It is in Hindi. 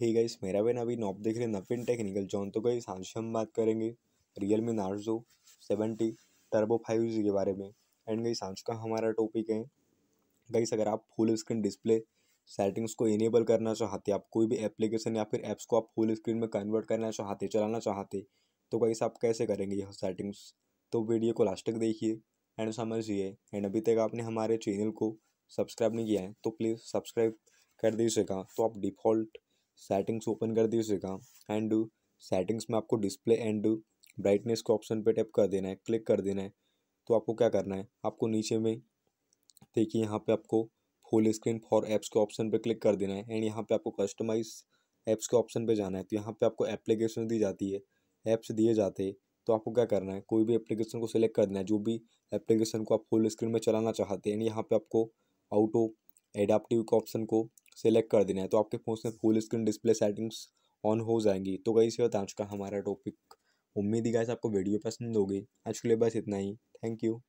हे गाइस मेरा बहन अभी नॉप देख रहे नफिन टेक्निकल जॉन तो गई आज हम बात करेंगे Realme Narzo seventy turbo five G के बारे में एंड गई आज का हमारा टॉपिक है गाइस अगर आप फुल स्क्रीन डिस्प्ले सेटिंग्स को इनेबल करना चाहते आप कोई भी एप्लीकेशन या फिर ऐप्स को आप फुल स्क्रीन में कन्वर्ट करना चाहते चलाना चाहते तो गाइस आप कैसे करेंगे यह सेटिंग्स तो वीडियो को लास्ट तक देखिए एंड समझिए एंड अभी तक आपने हमारे चैनल को सब्सक्राइब नहीं किया है तो प्लीज़ सब्सक्राइब कर दीजिएगा तो आप डिफ़ॉल्ट सेटिंग्स ओपन कर दीजिएगा एंड सेटिंग्स में आपको डिस्प्ले एंड ब्राइटनेस के ऑप्शन पे टैप कर देना है क्लिक कर देना है तो आपको क्या करना है आपको नीचे में देखिए यहाँ पे आपको फुल स्क्रीन फॉर ऐप्स के ऑप्शन पे क्लिक कर देना है एंड यहाँ पे आपको कस्टमाइज ऐप्स के ऑप्शन पे जाना है तो यहाँ पे आपको एप्लीकेशन दी जाती है ऐप्स दिए जाते हैं तो आपको क्या करना है कोई भी एप्लीकेशन को सिलेक्ट कर देना है जो भी एप्लीकेशन को आप फुल स्क्रीन में चलाना चाहते हैं एंड यहाँ पर आपको आउटो एडाप्टिव के ऑप्शन को सेलेक्ट कर देना है तो आपके फ़ोन में full screen display settings on हो जाएंगी तो गई से आज का हमारा टॉपिक उम्मीद ही गाइस आपको वीडियो पसंद होगी आज के लिए बस इतना ही थैंक यू